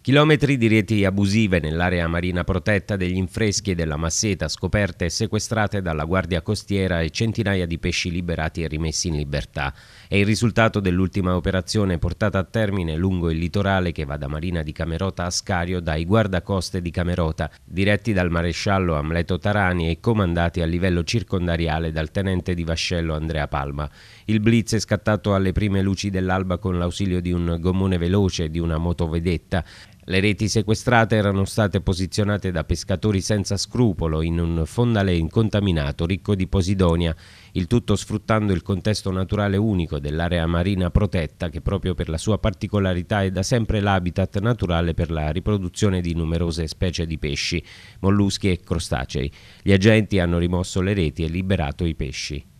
Chilometri di reti abusive nell'area marina protetta degli infreschi e della masseta scoperte e sequestrate dalla Guardia Costiera e centinaia di pesci liberati e rimessi in libertà. È il risultato dell'ultima operazione portata a termine lungo il litorale che va da Marina di Camerota a Scario dai guardacoste di Camerota, diretti dal maresciallo Amleto Tarani e comandati a livello circondariale dal tenente di vascello Andrea Palma. Il blitz è scattato alle prime luci dell'alba con l'ausilio di un gommone veloce e di una motovedetta. Le reti sequestrate erano state posizionate da pescatori senza scrupolo in un fondale incontaminato ricco di posidonia, il tutto sfruttando il contesto naturale unico dell'area marina protetta che proprio per la sua particolarità è da sempre l'habitat naturale per la riproduzione di numerose specie di pesci, molluschi e crostacei. Gli agenti hanno rimosso le reti e liberato i pesci.